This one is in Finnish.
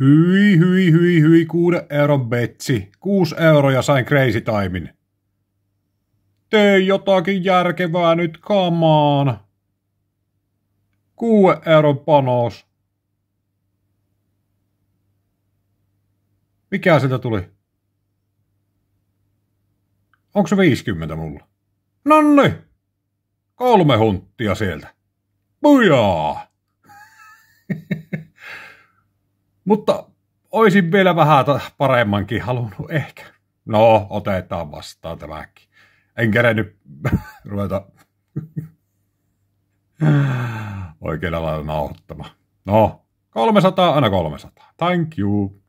Hyi, hyi, hyi, hyi, kuuden euron betsi. Kuusi euroja sain crazy timein. Tee jotakin järkevää nyt kamaan. Kuuden euron panos. Mikä sieltä tuli? Onko se 50 mulla? Nonni! Kolme hunttia sieltä. Pujaa! Mutta olisin vielä vähän paremmankin halunnut ehkä. No, otetaan vastaan tämäkin. En kerennyt ruveta oikealla lailla nauhoittamaan. No, 300 aina 300. Thank you.